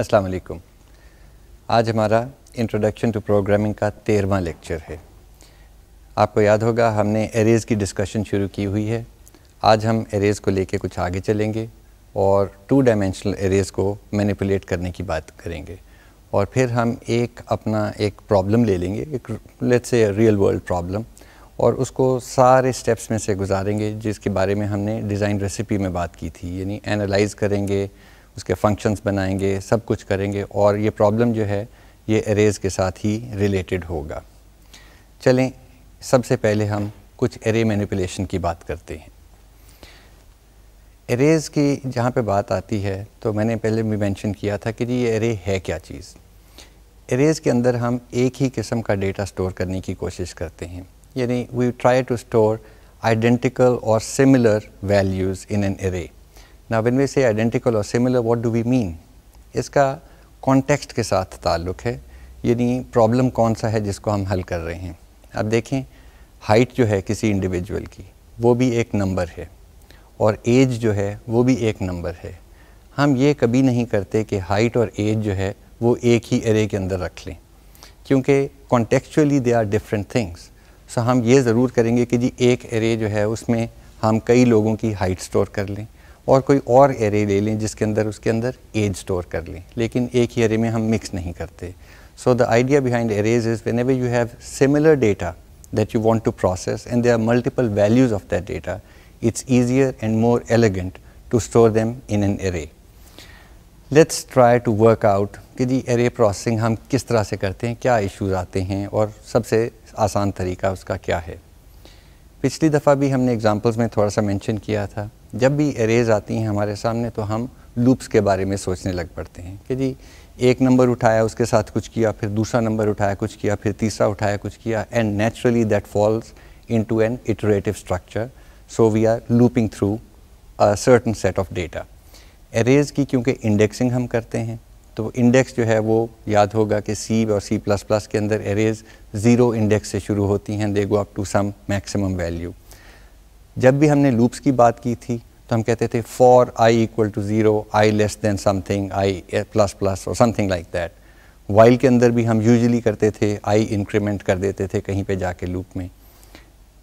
अस्सलाम वालेकुम आज हमारा इंट्रोडक्शन टू प्रोग्रामिंग का तेरहवा लेक्चर है आपको याद होगा हमने एरेज़ की डिस्कशन शुरू की हुई है आज हम एरेज़ को लेके कुछ आगे चलेंगे और टू डायमेंशनल एरेज़ को मैनिपुलेट करने की बात करेंगे और फिर हम एक अपना एक प्रॉब्लम ले लेंगे एक let's say real world problem और उसको सारे स्टेप्स में से गुजारेंगे जिसके बारे में हमने डिज़ाइन रेसिपी में बात की थी यानी एनालाइज करेंगे उसके फंक्शंस बनाएंगे सब कुछ करेंगे और ये प्रॉब्लम जो है ये एरेज़ के साथ ही रिलेटेड होगा चलें सबसे पहले हम कुछ एरे मैनिपुलेशन की बात करते हैं एरेज़ की जहाँ पे बात आती है तो मैंने पहले भी मेंशन किया था कि जी ये एरे है क्या चीज़ एरेज़ के अंदर हम एक ही किस्म का डेटा स्टोर करने की कोशिश करते हैं यानी we try to store identical और similar values in an array ना वन वी से आइडेंटिकल और similar what do we mean इसका कॉन्टेक्स्ट के साथ ताल्लुक़ है यानी प्रॉब्लम कौन सा है जिसको हम हल कर रहे हैं अब देखें हाइट जो है किसी इंडिविजुअल की वो भी एक नंबर है और एज जो है वो भी एक नंबर है हम ये कभी नहीं करते कि हाइट और एज जो है वो एक ही एरे के अंदर रख लें क्योंकि contextually they are different things so हम ये ज़रूर करेंगे कि जी एक एरे जो है उसमें हम कई लोगों की हाइट स्टोर कर लें और कोई और एरे ले लें जिसके अंदर उसके अंदर एज स्टोर कर लें लेकिन एक ही एरे में हम मिक्स नहीं करते so the idea behind arrays is whenever you have similar data that you want to process and they are multiple values of that data it's easier and more elegant to store them in an array let's try to work out कि जी array processing हम किस तरह से करते हैं क्या issues आते हैं और सबसे आसान तरीका उसका क्या है पिछली दफ़ा भी हमने एग्ज़ाम्पल्स में थोड़ा सा मेंशन किया था जब भी एरेज़ आती हैं हमारे सामने तो हम लूप्स के बारे में सोचने लग पड़ते हैं कि जी एक नंबर उठाया उसके साथ कुछ किया फिर दूसरा नंबर उठाया कुछ किया फिर तीसरा उठाया कुछ किया and naturally that falls into an iterative structure so we are looping through certain set of data arrays की क्योंकि इंडेक्सिंग हम करते हैं तो इंडेक्स जो है वो याद होगा कि सी और सी प्लस प्लस के अंदर एरेज ज़ीरो इंडेक्स से शुरू होती हैं they go up to some maximum value जब भी हमने लूप्स की बात की थी तो हम कहते थे for I equal to zero I less than something I plus plus और समथिंग लाइक दैट वाइल के अंदर भी हम यूजली करते थे आई इंक्रीमेंट कर देते थे कहीं पे जाके लूप में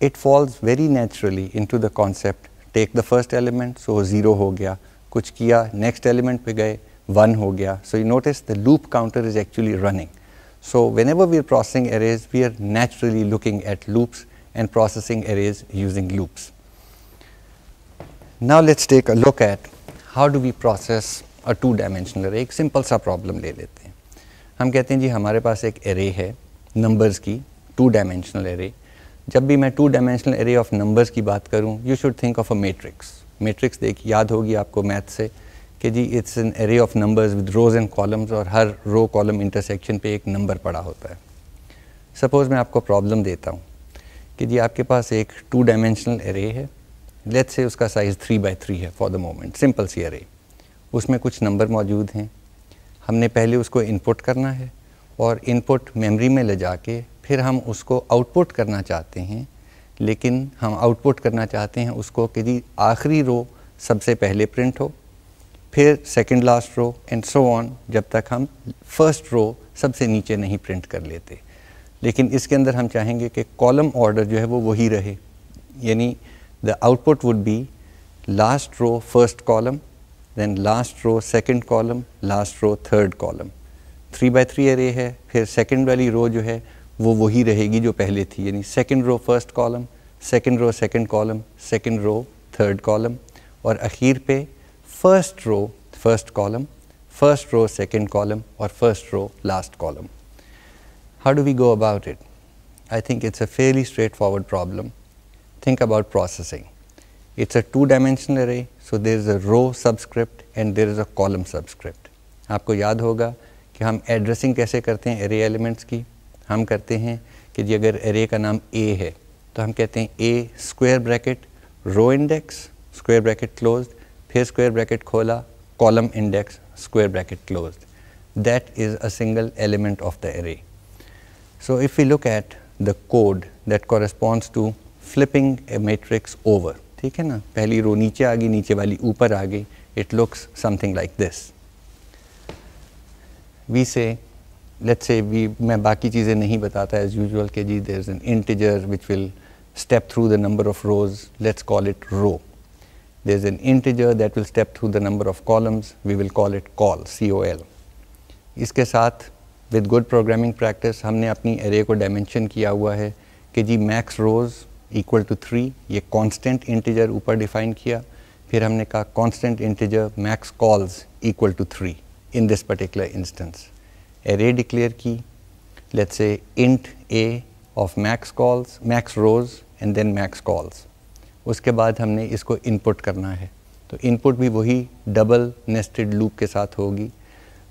it falls very naturally into the concept take the first element so zero हो गया कुछ किया नेक्स्ट एलिमेंट पे गए वन हो गया so you notice the loop counter is actually running so whenever we are processing arrays we are naturally looking at loops and processing arrays using loops. Now let's take a look at how do we process a two dimensional array. एक simple सा problem ले लेते हैं हम कहते हैं जी हमारे पास एक array है numbers की two dimensional array. जब भी मैं two dimensional array of numbers की बात करूं you should think of a matrix. matrix देख याद होगी आपको मैथ से कि जी it's an array of numbers with rows and columns और हर रो कॉलम इंटरसेक्शन पे एक नंबर पड़ा होता है सपोज़ मैं आपको प्रॉब्लम देता हूँ कि जी आपके पास एक टू डायमेंशनल एरे है लेट से उसका साइज़ थ्री बाई थ्री है for the moment simple C array उसमें कुछ नंबर मौजूद हैं हमने पहले उसको इनपुट करना है और इनपुट मेमोरी में ले जाके फिर हम उसको आउटपुट करना चाहते हैं लेकिन हम आउटपुट करना चाहते हैं उसको कि जी आखिरी रो सबसे पहले प्रिंट हो फिर second last row and so on जब तक हम फर्स्ट रो सबसे नीचे नहीं प्रिंट कर लेते लेकिन इसके अंदर हम चाहेंगे कि कॉलम ऑर्डर जो है वो वही रहे यानी the output would be last row first column then last row second column last row third column three by three array है फिर सेकंड वाली रो जो है वो वही रहेगी जो पहले थी यानी second row first column second row second column second row third column और अखीर पे first row, first column, first row, second column or first row, last column. How do we go about it? I think it's a fairly straightforward problem. Think about processing. it's a two dimensional array, so there is a row subscript and there is a column subscript. aapko yaad hoga ki hum addressing kaise karte hain array elements ki hum karte hain ki ji agar array ka naam a hai to hum kehte hain a square bracket row index square bracket closed K square bracket खोला column index square bracket closed. That is a single element of the array. So if we look at the code that corresponds to flipping a matrix over, ठीक है ना पहली रो नीचे आ गई नीचे वाली ऊपर आ गई it looks something like this. We say let's say we मैं बाकी चीज़ें नहीं बताता as usual कि there's an integer which will step through the number of rows let's call it row. There is an integer that will step through the number of columns. We will call it call, C-O-L. इसके साथ with good programming practice हमने अपनी array को dimension किया हुआ है कि जी max rows equal to three ये कांस्टेंट इंटीजर ऊपर डिफाइन किया फिर हमने कहा constant integer max cols equal to three in this particular instance array declare की let's say int A of max cols max rows and then max cols उसके बाद हमने इसको इनपुट करना है तो इनपुट भी वही डबल नेस्टेड लूप के साथ होगी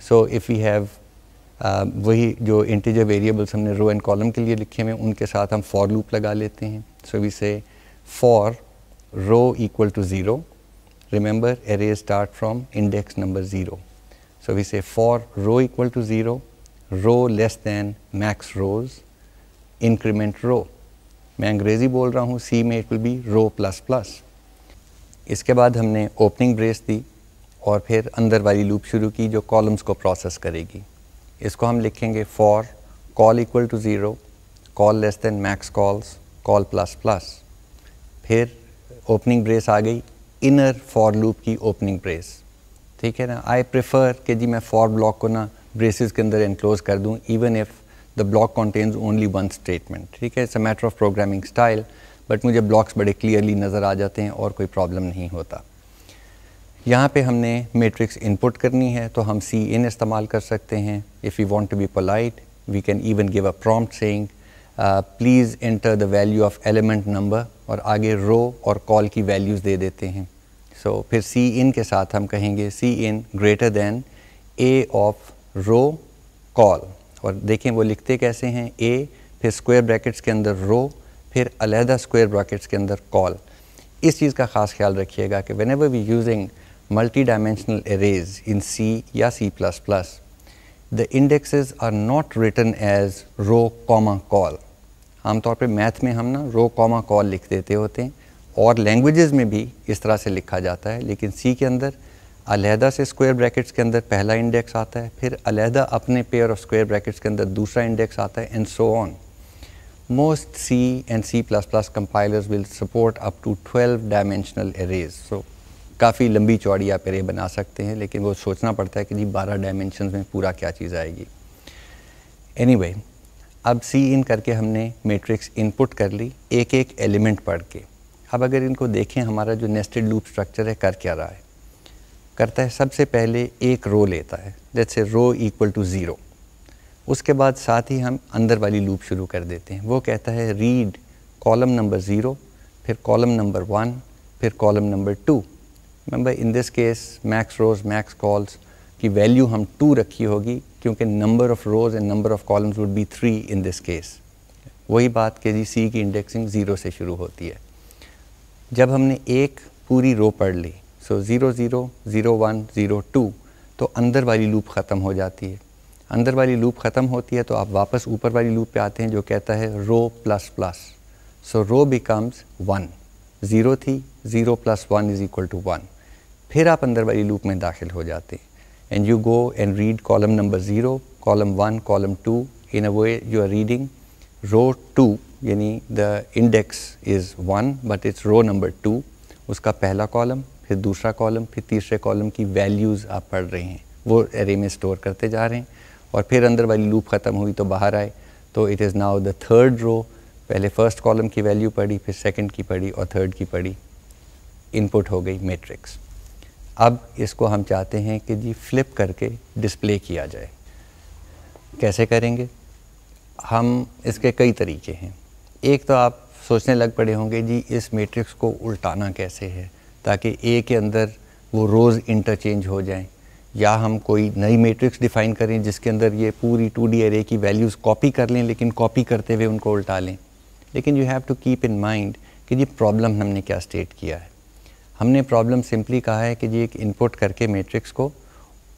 सो इफ़ यू हैव वही जो इंटीजर वेरिएबल्स हमने रो एंड कॉलम के लिए लिखे हुए उनके साथ हम फॉर लूप लगा लेते हैं so we say for row equal to zero remember array start from index number zero so we say for row equal to zero row less than max rows increment row मैं अंग्रेज़ी बोल रहा हूँ C में it will be row plus plus इसके बाद हमने opening brace दी और फिर अंदर वाली लूप शुरू की जो कॉलम्स को प्रोसेस करेगी इसको हम लिखेंगे for col equal to zero col less than max cols col plus plus फिर ओपनिंग ब्रेस आ गई इनर फॉर लूप की ओपनिंग ब्रेस ठीक है ना आई प्रेफर कि जी मैं फॉर ब्लॉक को ना ब्रेसिस के अंदर इनक्लोज कर दूँ even if the block contains only one statement ठीक है it's a matter of programming style but मुझे ब्लॉक्स बड़े क्लियरली नज़र आ जाते हैं और कोई प्रॉब्लम नहीं होता यहाँ पे हमने मैट्रिक्स इनपुट करनी है तो हम सी इन इस्तेमाल कर सकते हैं if you want to be polite we can even give a prompt saying please enter the value of element number और आगे रो और कॉल की वैल्यूज़ दे देते हैं सो so, फिर सी इन के साथ हम कहेंगे cin greater than A of row col और देखें वो लिखते कैसे हैं ए फिर स्क्वायर ब्रैकेट्स के अंदर रो फिर अलहदा स्क्वायर ब्रैकेट्स के अंदर कॉल इस चीज़ का ख़ास ख्याल रखिएगा कि whenever we using multi dimensional arrays in C या C plus plus the indexes are not written as row comma col आमतौर पर मैथ में हम ना रो कॉमा कॉल लिख देते होते हैं और लैंग्वेजेस में भी इस तरह से लिखा जाता है लेकिन सी के अंदर अलहदा से स्क्वायर ब्रैकेट्स के अंदर पहला इंडेक्स आता है फिर अलहदा अपने पेयर ऑफ स्क्वायर ब्रैकेट्स के अंदर दूसरा इंडेक्स आता है and so on most and C plus plus compilers will support up to twelve dimensional arrays so काफ़ी लंबी चौड़ी आप एरे बना सकते हैं लेकिन वो सोचना पड़ता है कि जी बारह डायमेंशन में पूरा क्या चीज़ आएगी एनी anyway, अब सी इन करके हमने मेट्रिक्स इनपुट कर ली एक एक एलिमेंट पढ़ के अब अगर इनको देखें हमारा जो नेस्टेड लूप स्ट्रक्चर है कर क्या रहा है करता है सबसे पहले एक रो लेता है जैसे रो इक्वल टू ज़ीरो उसके बाद साथ ही हम अंदर वाली लूप शुरू कर देते हैं वो कहता है रीड कॉलम नंबर ज़ीरो फिर कॉलम नंबर वन फिर column number two remember in this case max rows max cols की वैल्यू हम टू रखी होगी क्योंकि number of rows and number of columns would be three in this case वही बात के जी सी की इंडेक्सिंग ज़ीरो से शुरू होती है जब हमने एक पूरी रो पढ़ ली so zero zero zero one zero two तो अंदर वाली लूप ख़त्म हो जाती है अंदर वाली लूप ख़त्म होती है तो आप वापस ऊपर वाली लूप पे आते हैं जो कहता है row plus plus so row becomes one zero थी zero plus one is equal to one फिर आप अंदर वाली लूप में दाखिल हो जाते हैं and you go and read column number zero column one column two in a way you are reading row two यानी the index is one but it's row number two उसका पहला कॉलम फिर दूसरा कॉलम फिर तीसरे column की values आप पढ़ रहे हैं वो एरे में स्टोर करते जा रहे हैं और फिर अंदर वाली लूप ख़त्म हुई तो बाहर आए तो it is now the third row पहले फ़र्स्ट कॉलम की वैल्यू पढ़ी फिर सेकेंड की पढ़ी और थर्ड की पढ़ी इनपुट हो गई मेट्रिक्स अब इसको हम चाहते हैं कि जी फ्लिप करके डिस्प्ले किया जाए कैसे करेंगे हम इसके कई तरीके हैं एक तो आप सोचने लग पड़े होंगे जी इस मैट्रिक्स को उल्टाना कैसे है ताकि ए के अंदर वो रोज़ इंटरचेंज हो जाएं या हम कोई नई मैट्रिक्स डिफ़ाइन करें जिसके अंदर ये पूरी टू डी एरे की वैल्यूज़ कॉपी कर लें लेकिन कॉपी करते हुए उनको उल्टा लें लेकिन you have to keep in mind कि ये प्रॉब्लम हमने क्या स्टेट किया है हमने प्रॉब्लम सिंपली कहा है कि जी एक इनपुट करके मैट्रिक्स को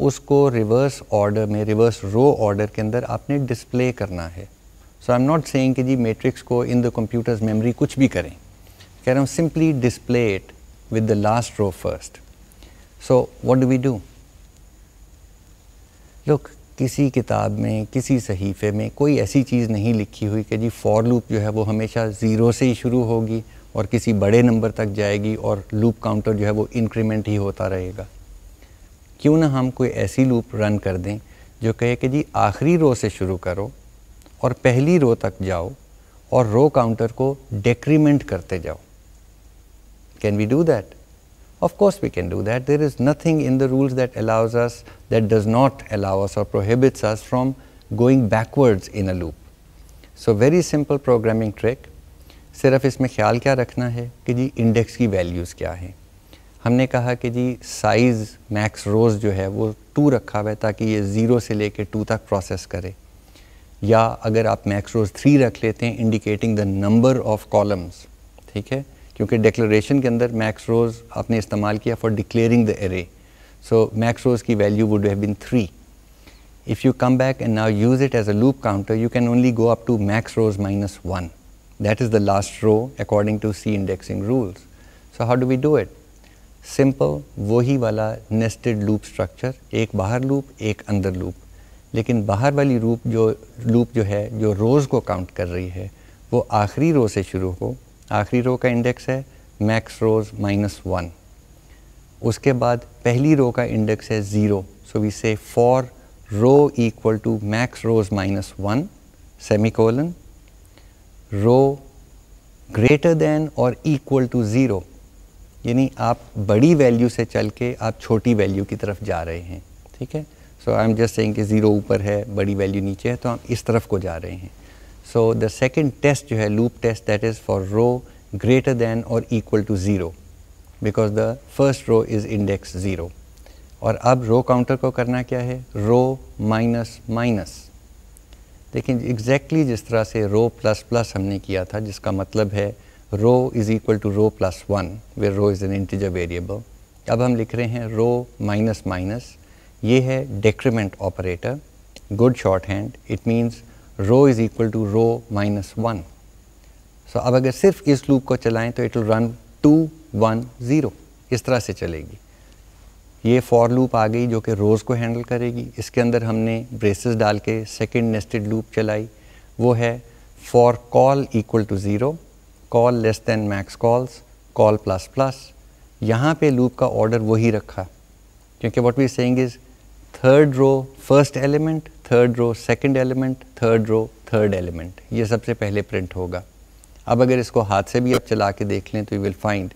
उसको रिवर्स ऑर्डर में रिवर्स रो ऑर्डर के अंदर आपने डिस्प्ले करना है so I am not saying कि जी मैट्रिक्स को इन द कंप्यूटर्स मेमोरी कुछ भी करें कह रहा हूँ simply display it with the last row first. So what do we do? Look, किसी किताब में किसी सहीफ़े में कोई ऐसी चीज़ नहीं लिखी हुई कि जी फॉर लूप जो है वो हमेशा ज़ीरो से ही शुरू होगी और किसी बड़े नंबर तक जाएगी और लूप काउंटर जो है वो इंक्रीमेंट ही होता रहेगा क्यों ना हम कोई ऐसी लूप रन कर दें जो कहे कि जी आखिरी रो से शुरू करो और पहली रो तक जाओ और रो काउंटर को डेक्रीमेंट करते जाओ Can we do that? Of course we can do that. There is nothing in the rules that allows us, that does not allow us or prohibits us from going backwards in a loop. So very simple programming trick. सिर्फ इसमें ख्याल क्या रखना है कि जी index की values क्या हैं हमने कहा कि जी साइज़ मैक्स रोज़ जो है वो टू रखा हुआ है ताकि ये ज़ीरो से लेके टू तक प्रोसेस करे या अगर आप मैक्स रोज़ थ्री रख लेते हैं indicating the number of columns ठीक है क्योंकि डिक्लेरेशन के अंदर मैक्स रोज आपने इस्तेमाल किया for declaring the array so max rows की value would have been three if you come back and now use it as a loop counter you can only go up to max rows minus one that is the last row according to C indexing rules so how do we do it simple वही वाला nested loop structure एक बाहर loop एक अंदर loop लेकिन बाहर वाली रूप जो लूप जो है जो रोज़ को काउंट कर रही है वो आखिरी रो से शुरू हो आखिरी रो का इंडेक्स है मैक्स रोज माइनस वन उसके बाद पहली रो का इंडेक्स है zero so we say for row equal to max rows minus one semicolon row greater than और इक्वल टू ज़ीरो यानी आप बड़ी वैल्यू से चल के आप छोटी वैल्यू की तरफ जा रहे हैं ठीक है so I am just saying कि ज़ीरो ऊपर है बड़ी वैल्यू नीचे है तो हम इस तरफ को जा रहे हैं So the second test जो है loop test that is for row greater than or equal to zero because the first row is index zero. और अब रो काउंटर को करना क्या है रो माइनस माइनस लेकिन एग्जैक्टली जिस तरह से रो प्लस प्लस हमने किया था जिसका मतलब है row is equal to row plus one where row is an integer variable अब हम लिख रहे हैं रो माइनस माइनस ये है decrement operator good shorthand it means row is equal to row minus one so अब अगर सिर्फ इस लूप को चलाएं तो it will run to one zero इस तरह से चलेगी ये फॉर लूप आ गई जो कि रोज़ को हैंडल करेगी इसके अंदर हमने ब्रेसेस डाल के सेकेंड नेस्टेड लूप चलाई वो है for col equal to zero col less than max cols col plus plus यहाँ पे लूप का ऑर्डर वही रखा क्योंकि what we saying is third row first element third row second element third row third element ये सबसे पहले print होगा अब अगर इसको हाथ से भी आप चला के देख लें तो यू विल फाइंड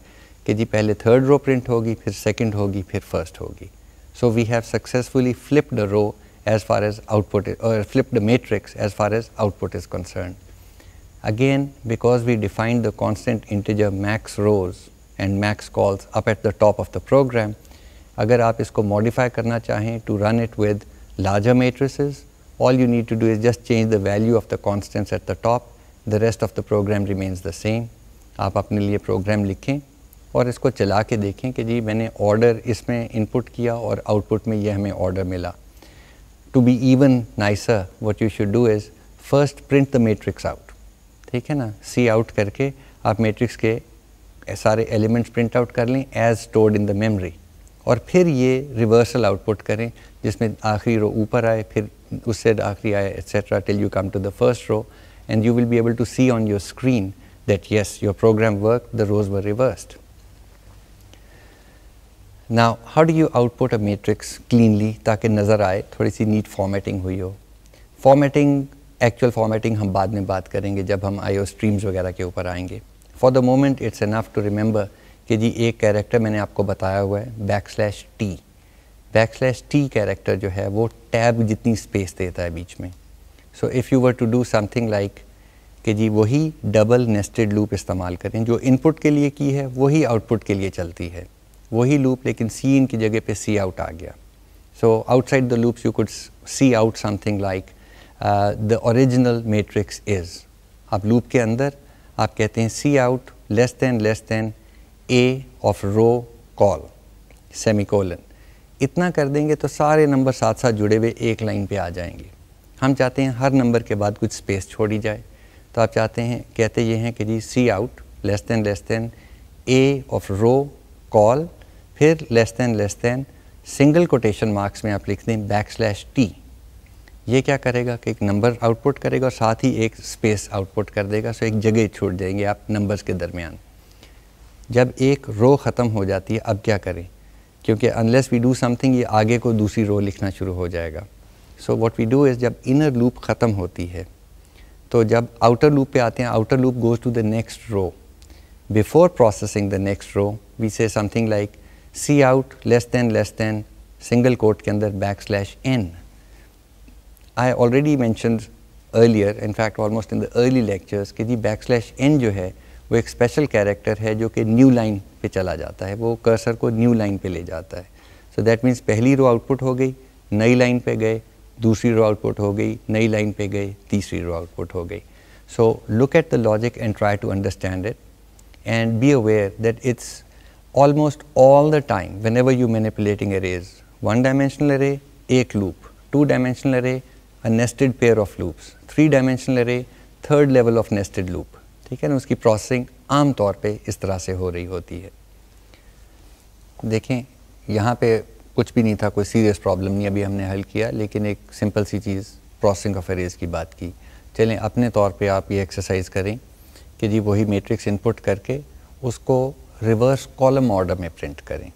कि जी पहले थर्ड रो प्रिंट होगी फिर सेकंड होगी फिर फर्स्ट होगी so we have successfully row the matrix as far as output is concerned. Again, because we defined the constant integer max rows and max calls up at the top of the program, अगर आप इसको modify करना चाहें to run it with larger matrices all you need to do is just change the value of the constants at the top the rest of the program remains the same आप अपने लिए programme लिखें और इसको चला के देखें कि जी मैंने ऑर्डर इसमें इनपुट किया और आउटपुट में यह हमें ऑर्डर मिला to be even nicer what you should do is first print the matrix out ठीक है ना सी आउट करके आप मेट्रिक्स के सारे एलिमेंट्स प्रिंट आउट कर लें as stored in the memory और फिर ये रिवर्सल आउटपुट करें जिसमें आखिरी रो ऊपर आए फिर उससे आखिरी आए etcetera till you come to the first row and you will be able to see on your screen that yes your program work the rows were reversed now how do you output a matrix cleanly ताकि नज़र आए थोड़ी C NEET formatting हुई हो formatting actual formatting हम बाद में बात करेंगे जब हम आई ओ स्ट्रीम्स वगैरह के ऊपर आएंगे for the moment it's enough to remember कि जी एक कैरेक्टर मैंने आपको बताया हुआ है backslash T backslash T character जो है वो टैब जितनी स्पेस देता है बीच में so if you were to do something like कि जी वही डबल नेस्टेड लूप इस्तेमाल करें जो इनपुट के लिए की है वही आउटपुट के लिए चलती है वही लूप लेकिन सी इन की जगह पे सी आउट आ गया so outside the loops you could cout something like the original matrix is आप लूप के अंदर आप कहते हैं cout less than less than A of row col semicolon इतना कर देंगे तो सारे नंबर साथ साथ जुड़े हुए एक लाइन पे आ जाएंगे हम चाहते हैं हर नंबर के बाद कुछ स्पेस छोड़ी जाए तो आप चाहते हैं कहते ये हैं कि जी cout less than less than A of row col फिर less than less than single quotation marks में आप लिख दें बैक स्लैश टी ये क्या करेगा कि एक नंबर आउटपुट करेगा और साथ ही एक स्पेस आउटपुट कर देगा सो एक जगह छूट देंगे आप नंबर्स के दरमियान जब एक रो ख़त्म हो जाती है अब क्या करें क्योंकि अनलेस वी डू समथिंग ये आगे को दूसरी रो लिखना शुरू हो जाएगा so what we do is जब इनर लूप ख़त्म होती है तो जब आउटर लूप पे आते हैं outer loop goes to the next row before processing the next row we say something like cout less than less than single quote के अंदर backslash n I already mention earlier in fact almost in the early lectures कि जी back backslash N जो है वो एक special character है जो कि न्यू लाइन पे चला जाता है वो कर्सर को न्यू लाइन पे ले जाता है सो दैट मीन्स पहली रो आउटपुट हो गई नई लाइन पे गए दूसरी रो आउटपुट हो गई नई लाइन पे गए तीसरी रो आउटपुट हो गई so look at the logic and try to understand it and be aware that it's almost all the time whenever you manipulating a arrays one dimensional array एक loop two dimensional array a nested pair of loops three dimensional array third level of nested loop ठीक है ना उसकी processing आम तौर पे इस तरह से हो रही होती है देखें यहाँ पे कुछ भी नहीं था कोई सीरियस प्रॉब्लम नहीं अभी हमने हल किया लेकिन एक सिंपल सी चीज़ प्रोसेसिंग ऑफ एरेज की बात की चलें अपने तौर पे आप ये एक्सरसाइज करें कि जी वही मैट्रिक्स इनपुट करके उसको रिवर्स कॉलम ऑर्डर में प्रिंट करें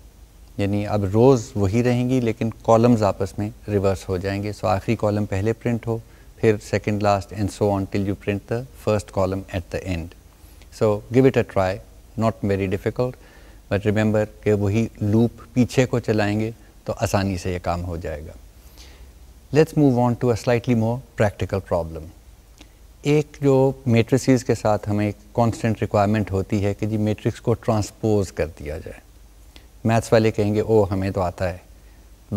यानी अब रोज़ वही रहेंगी लेकिन कॉलम्स आपस में रिवर्स हो जाएंगे सो आखिरी कॉलम पहले प्रिंट हो फिर second last and so on till you print the first column at the end so give it a try not very difficult but remember कि वही लूप पीछे को चलाएंगे तो आसानी से ये काम हो जाएगा let's move on to a slightly more practical problem एक जो मेट्रिसज के साथ हमें एक कॉन्स्टेंट रिक्वायरमेंट होती है कि जी मेट्रिक्स को ट्रांसपोज कर दिया जाए मैथ्स वाले कहेंगे ओ हमें तो आता है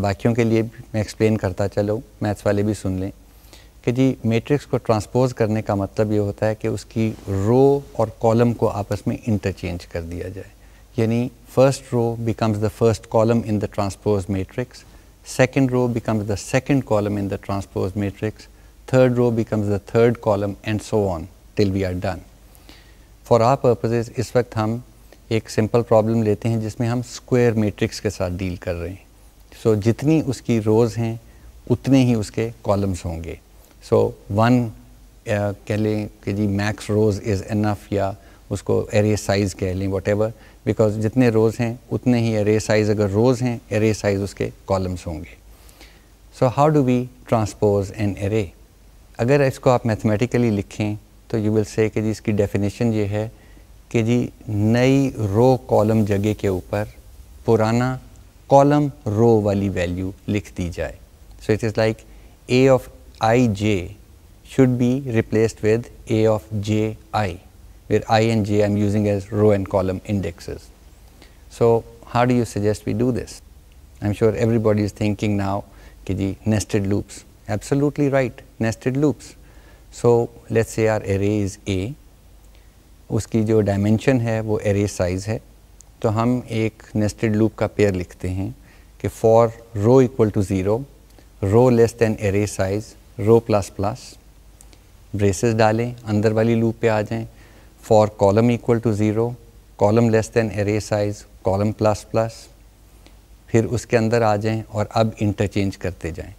बाकियों के लिए मैं एक्सप्लेन करता चलो मैथ्स वाले भी सुन लें कि जी मैट्रिक्स को ट्रांसपोज करने का मतलब ये होता है कि उसकी रो और कॉलम को आपस में इंटरचेंज कर दिया जाए यानी first row becomes the first column in the transpose matrix second row becomes the second column in the transpose matrix third row becomes the third column and so on till we are done for our purposes इस वक्त हम एक simple problem लेते हैं जिसमें हम square matrix के साथ डील कर रहे हैं सो so, जितनी उसकी रोज़ हैं उतने ही उसके कॉलम्स होंगे सो वन uh, कह लें कि जी मैक्स रोज़ इज़ इनफ या उसको एरे साइज़ कह लें वट एवर बिकॉज जितने रोज़ हैं उतने ही एरे साइज़ अगर रोज़ हैं एरे साइज़ उसके कॉलम्स होंगे so how do we transpose an array अगर इसको आप मैथमेटिकली लिखें तो यू विल से कि जी इसकी डेफिनेशन ये है कि जी नई रो कॉलम जगह के ऊपर पुराना कॉलम रो वाली वैल्यू लिख दी जाए so it is like a of i j should be replaced with a of j i, where i and j I am using as row and column indexes. So, how do you suggest we do this? I am sure everybody is thinking now, ji, nested loops. Absolutely right, nested loops. So, let us say our array is a, Uski jo dimension hai, wo array size hai. तो हम ek nested loop ka pair likhte hain. कि for row equal to zero, row less than array size. Row plus plus braces डालें अंदर वाली loop पे आ जाएं for column equal to zero column less than array size column plus plus फिर उसके अंदर आ जाएं और अब इंटरचेंज करते जाएं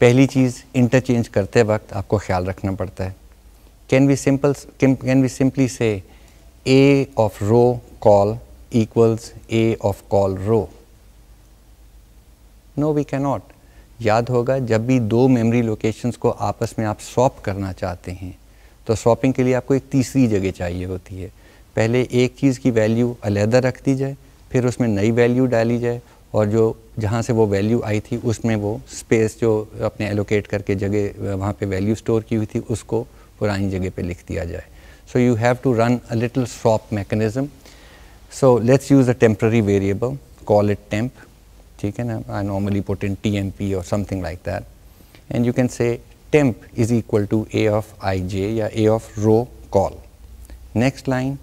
पहली चीज़ इंटरचेंज करते वक्त आपको ख्याल रखना पड़ता है can we simple can we simply say a of row col equals a of col row no we cannot याद होगा जब भी दो मेमोरी लोकेशंस को आपस में आप स्वॉप करना चाहते हैं तो स्वॉपिंग के लिए आपको एक तीसरी जगह चाहिए होती है पहले एक चीज़ की वैल्यू अलहदा रख दी जाए फिर उसमें नई वैल्यू डाली जाए और जो जहाँ से वो वैल्यू आई थी उसमें वो स्पेस जो अपने एलोकेट करके जगह वहाँ पे वैल्यू स्टोर की हुई थी उसको पुरानी जगह पे लिख दिया जाए so you have to run a little swap mechanism so let's use a temporary variable call it temp ठीक है ना I normally put in t m p और something like that and you can say temp is equal to a of i j या a of row col next line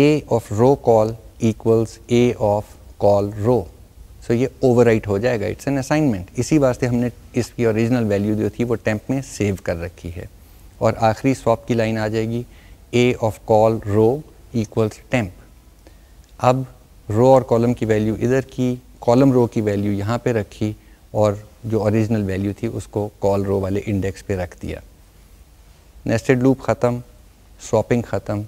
a of row col equals a of col row so ये over हो जाएगा it's an assignment इसी वास्ते हमने इसकी original value जो थी वो टेम्प में सेव कर रखी है और आखिरी स्वाप की लाइन आ जाएगी a of col row equals temp अब रो और कॉलम की वैल्यू इधर की कॉलम रो की वैल्यू यहाँ पे रखी और जो ओरिजिनल वैल्यू थी उसको कॉल रो वाले इंडेक्स पे रख दिया नेस्टेड लूप ख़त्म स्वॉपिंग ख़त्म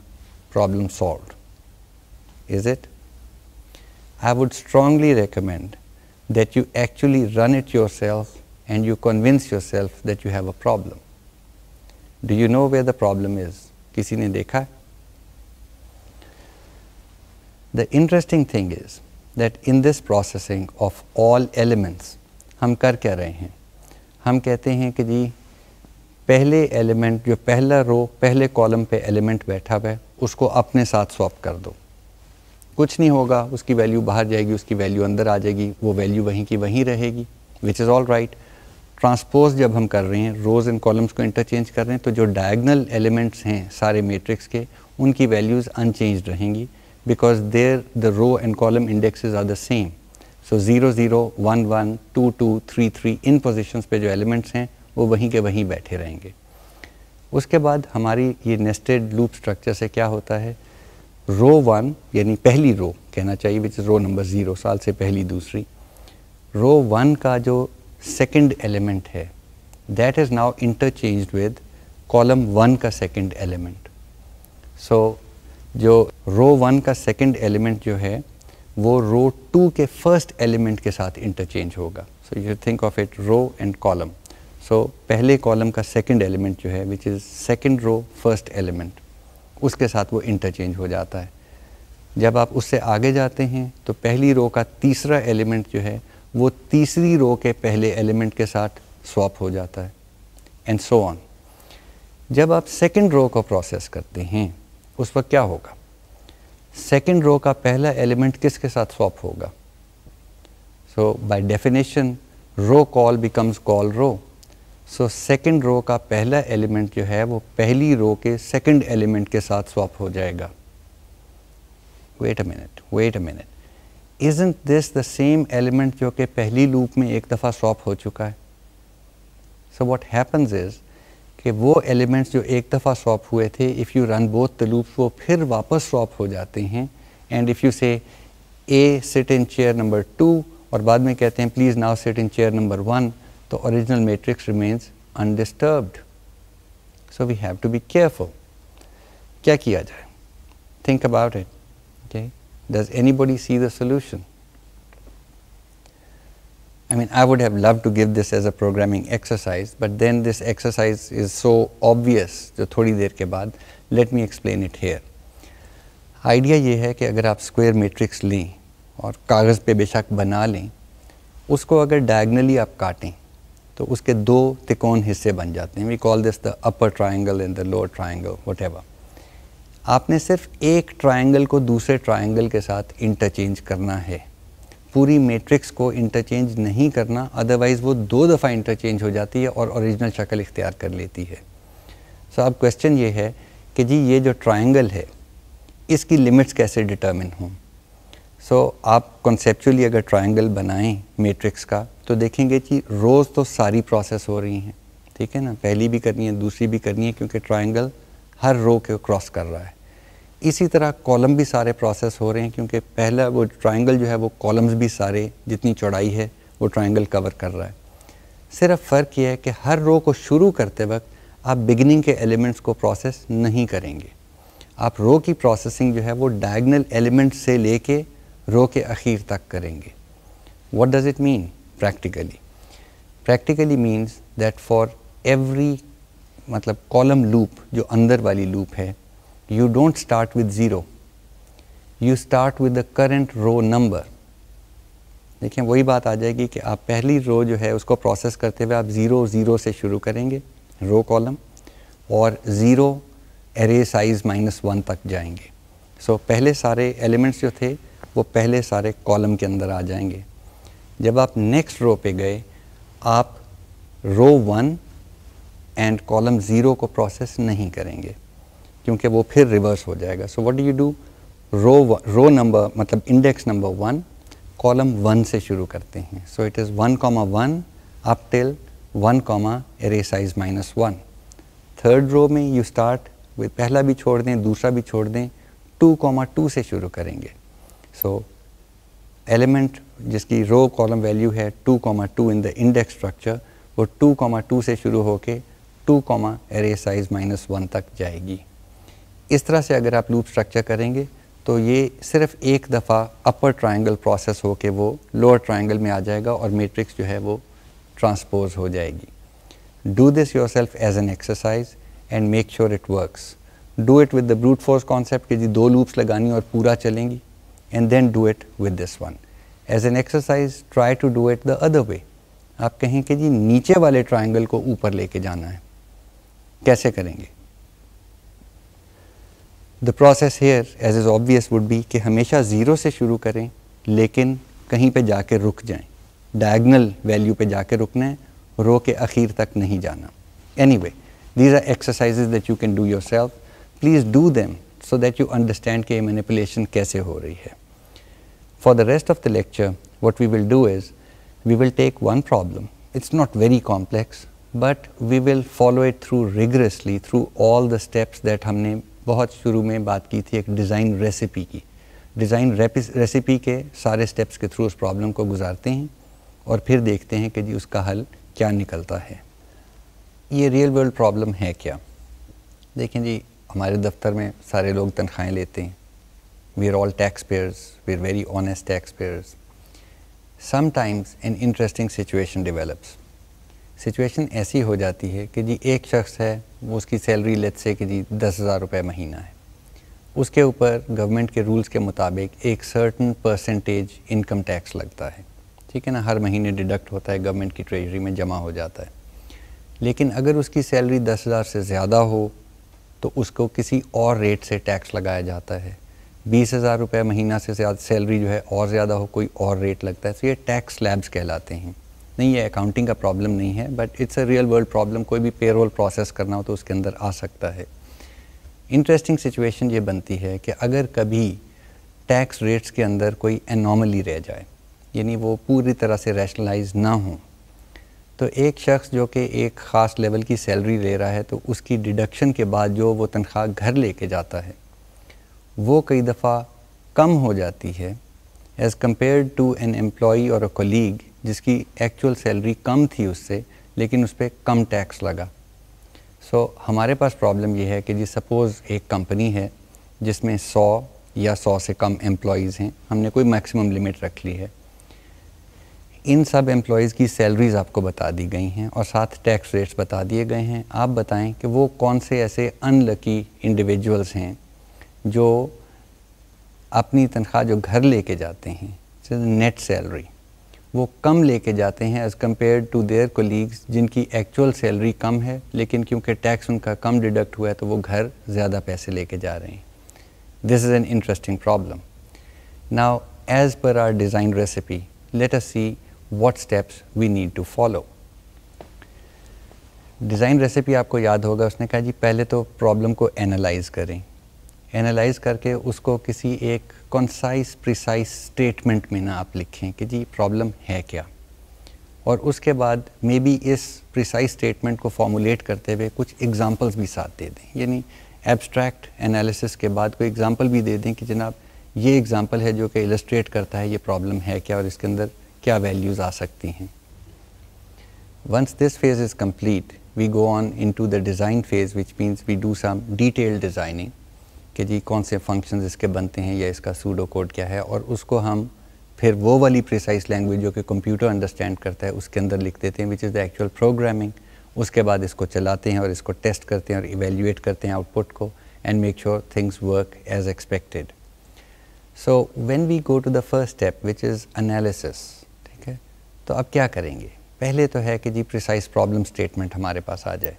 problem solve is it I would strongly recommend that you actually run it yourself and you convince yourself that you have a problem do you know way the problem is किसी ने देखा the interesting thing is that in this processing of all elements हम कर क्या रहे हैं हम कहते हैं कि जी पहले एलिमेंट जो पहला रो पहले कॉलम पे एलिमेंट बैठा हुआ है उसको अपने साथ स्वॉप कर दो कुछ नहीं होगा उसकी वैल्यू बाहर जाएगी उसकी वैल्यू अंदर आ जाएगी वो वैल्यू वहीं की वहीं रहेगी which is all right transpose जब हम कर रहे हैं रोज़ इन कॉलम्स को इंटरचेंज कर रहे हैं तो जो डायगनल एलिमेंट्स हैं सारे मेट्रिक्स के उनकी वैल्यूज़ अनचेंज रहेंगी because there the row and column indexes are the same. So zero zero one one two two three three इन पोजिशंस पे जो एलिमेंट्स हैं वो वहीं के वहीं बैठे रहेंगे उसके बाद हमारी ये नेस्टेड लूप स्ट्रक्चर से क्या होता है रो वन यानी पहली रो कहना चाहिए which is row number zero साल से पहली दूसरी रो वन का जो सेकंड एलिमेंट है that is now interchanged with column one का सेकंड एलिमेंट सो जो रो वन का सेकंड एलिमेंट जो है वो रो टू के फर्स्ट एलिमेंट के साथ इंटरचेंज होगा so you think of it row and column so पहले कॉलम का सेकंड एलिमेंट जो है which is second row first element उसके साथ वो इंटरचेंज हो जाता है जब आप उससे आगे जाते हैं तो पहली रो का तीसरा एलिमेंट जो है वो तीसरी रो के पहले एलिमेंट के साथ स्वाप हो जाता है एंड सो ऑन जब आप सेकंड रो को प्रोसेस करते हैं उस पर क्या होगा सेकेंड रो का पहला एलिमेंट किसके साथ स्वॉप होगा so by definition row col becomes col row so second row का पहला एलिमेंट जो है वो पहली रो के सेकेंड एलिमेंट के साथ स्वॉप हो जाएगा wait a minute wait a minute is in this the same element जो कि पहली लूप में एक दफ़ा स्वॉप हो चुका है सो वॉट हैपन्स इज़ कि वो एलिमेंट्स जो एक दफ़ा स्वॉप हुए थे if you run both the वो फिर वापस स्वॉप हो जाते हैं and if you say A sit in chair number two और बाद में कहते हैं please now sit in chair number one तो original matrix remains undisturbed so we have to be careful क्या किया जाए think about it does anybody see the solution I mean, I would have loved to give this as a programming exercise, but then this exercise is so obvious जो थोड़ी देर के बाद let me explain it here idea ये है कि अगर आप स्क्वायर मैट्रिक्स लें और कागज़ पे बेशक बना लें उसको अगर डायगनली आप काटें तो उसके दो तिकोन हिस्से बन जाते हैं we call this the upper triangle and the lower triangle what आपने सिर्फ एक ट्राइंगल को दूसरे ट्राइंगल के साथ इंटरचेंज करना है पूरी मैट्रिक्स को इंटरचेंज नहीं करना अदरवाइज़ वो दो दफ़ा इंटरचेंज हो जाती है और ओरिजिनल शक्ल इख्तियार कर लेती है सो अब क्वेश्चन ये है कि जी ये जो ट्राइंगल है इसकी लिमिट्स कैसे डिटर्मिन हों सो so, आप कॉन्सेपचुअली अगर ट्राइंगल बनाएं मैट्रिक्स का तो देखेंगे कि रोज़ तो सारी प्रोसेस हो रही हैं ठीक है ना पहली भी करनी है दूसरी भी करनी है क्योंकि ट्राइंगल हर रो के क्रॉस कर रहा है इसी तरह कॉलम भी सारे प्रोसेस हो रहे हैं क्योंकि पहला वो ट्राइंगल जो है वो कॉलम्स भी सारे जितनी चौड़ाई है वो ट्राइंगल कवर कर रहा है सिर्फ फ़र्क ये है कि हर रो को शुरू करते वक्त आप बिगिनिंग के एलिमेंट्स को प्रोसेस नहीं करेंगे आप रो की प्रोसेसिंग जो है वो डायगनल एलिमेंट्स से लेके रो के अखीर तक करेंगे what does it mean practically practically means that for every मतलब कॉलम लूप जो अंदर वाली लूप है you don't start with zero you start with the current row number देखिए वही बात आ जाएगी कि आप पहली रो जो है उसको प्रोसेस करते हुए आप ज़ीरो ज़ीरो से शुरू करेंगे रो कॉलम और zero array size minus one तक जाएंगे सो so, पहले सारे एलिमेंट्स जो थे वो पहले सारे कॉलम के अंदर आ जाएंगे जब आप नेक्स्ट रो पे गए आप row one and column zero को प्रोसेस नहीं करेंगे क्योंकि वो फिर रिवर्स हो जाएगा so what do you do row row number मतलब index number one column one से शुरू करते हैं so it is one comma one up till one comma array size minus one third row में यू स्टार्ट वे पहला भी छोड़ दें दूसरा भी छोड़ दें टू कॉमा टू से शुरू करेंगे सो एलिमेंट जिसकी रो कॉलम वैल्यू है two comma two in the index structure वो टू कॉमा टू से शुरू होके two comma array size minus one तक जाएगी इस तरह से अगर आप लूप स्ट्रक्चर करेंगे तो ये सिर्फ एक दफ़ा अपर ट्रायंगल प्रोसेस हो के वो लोअर ट्रायंगल में आ जाएगा और मैट्रिक्स जो है वो ट्रांसपोज हो जाएगी do this yourself as an exercise and make sure it works do it with the brute force concept कि जी दो लूप्स लगानी और पूरा चलेंगी and then do it with this one as an exercise try to do it the other way आप कहें कि जी नीचे वाले ट्राइंगल को ऊपर लेके जाना है कैसे करेंगे the process here as is obvious would be कि हमेशा ज़ीरो से शुरू करें लेकिन कहीं पे जाके रुक जाएं डायगनल वैल्यू पे जाके रुकना है रो के आखिर तक नहीं जाना anyway these are exercise that you can do yourself please do them so that you understand कि मैनिपुलेशन कैसे हो रही है for the rest of the lecture what we will do is we will take one problem it's not very complex but we will follow it through rigorously through all the steps that हमने बहुत शुरू में बात की थी एक design recipe की design recipe के सारे स्टेप्स के थ्रू उस प्रॉब्लम को गुजारते हैं और फिर देखते हैं कि जी उसका हल क्या निकलता है ये रियल वर्ल्ड प्रॉब्लम है क्या देखें जी हमारे दफ्तर में सारे लोग तनख्वाहें लेते हैं we are all tax payers we are very honest tax payers sometimes an interesting situation develops situation ऐसी हो जाती है कि जी एक शख्स है वो उसकी सैलरी लेट से कि जी दस हज़ार रुपये महीना है उसके ऊपर गवर्नमेंट के रूल्स के मुताबिक एक सर्टन परसेंटेज इनकम टैक्स लगता है ठीक है ना हर महीने डिडक्ट होता है गवर्नमेंट की ट्रेजरी में जमा हो जाता है लेकिन अगर उसकी सैलरी दस हज़ार से ज़्यादा हो तो उसको किसी और रेट से टैक्स लगाया जाता है बीस हज़ार रुपये महीना से ज़्यादा सैलरी जो है और ज़्यादा हो कोई और रेट लगता है तो ये टैक्स स्लैब्स कहलाते हैं नहीं ये अकाउंटिंग का प्रॉब्लम नहीं है but it's a real world problem कोई भी पेरोल प्रोसेस करना हो तो उसके अंदर आ सकता है इंटरेस्टिंग सिचुएशन ये बनती है कि अगर कभी टैक्स रेट्स के अंदर कोई एनॉमली रह जाए यानी वो पूरी तरह से रैशनलाइज ना हो तो एक शख्स जो कि एक ख़ास लेवल की सैलरी ले रहा है तो उसकी डिडक्शन के बाद जो वो तनख्वाह घर लेके जाता है वो कई दफ़ा कम हो जाती है as compare to an employee और अ कोलीग जिसकी एक्चुअल सैलरी कम थी उससे लेकिन उस पर कम टैक्स लगा सो so, हमारे पास प्रॉब्लम यह है कि जी सपोज़ एक कंपनी है जिसमें सौ या सौ से कम एम्प्लॉज़ हैं हमने कोई मैक्सिमम लिमिट रख ली है इन सब एम्प्लॉज़ की सैलरीज़ आपको बता दी गई हैं और साथ टैक्स रेट्स बता दिए गए हैं आप बताएं कि वो कौन से ऐसे अनलकी इंडिविजुअल्स हैं जो अपनी तनख्वाह जो घर लेके जाते हैं नेट सैलरी वो कम लेके जाते हैं as compare to their colleagues जिनकी एक्चुअल सैलरी कम है लेकिन क्योंकि टैक्स उनका कम डिडक्ट हुआ है तो वो घर ज़्यादा पैसे लेके जा रहे हैं this is an interesting problem now as per our design recipe let us see what steps we need to follow design recipe आपको याद होगा उसने कहा जी पहले तो प्रॉब्लम को एनालाइज करें एनालाइज करके उसको किसी एक कॉन्साइज प्रिसाइज स्टेटमेंट में ना आप लिखें कि जी प्रॉब्लम है क्या और उसके बाद मे बी इस प्रिसाइज स्टेटमेंट को फॉर्मुलेट करते हुए कुछ एग्जांपल्स भी साथ दे दें यानी एब्स्ट्रैक्ट एनालिसिस के बाद कोई एग्जांपल भी दे दें कि जनाब ये एग्जांपल है जो कि इलस्ट्रेट करता है ये प्रॉब्लम है क्या और इसके अंदर क्या वैल्यूज़ आ सकती हैं once this phase is complete we go on in the design phase which means we do some detailed designing कि जी कौन से फंक्शन इसके बनते हैं या इसका सूडो कोड क्या है और उसको हम फिर वो वाली प्रिसाइज लैंग्वेज जो कि कंप्यूटर अंडरस्टैंड करता है उसके अंदर लिख देते हैं which is the actual programming उसके बाद इसको चलाते हैं और इसको टेस्ट करते हैं और इवेल्यूएट करते हैं आउटपुट को and make sure things work as expected so when we go to the first step which is analysis ठीक है तो अब क्या करेंगे पहले तो है कि जी प्रिसाइज प्रॉब्लम स्टेटमेंट हमारे पास आ जाए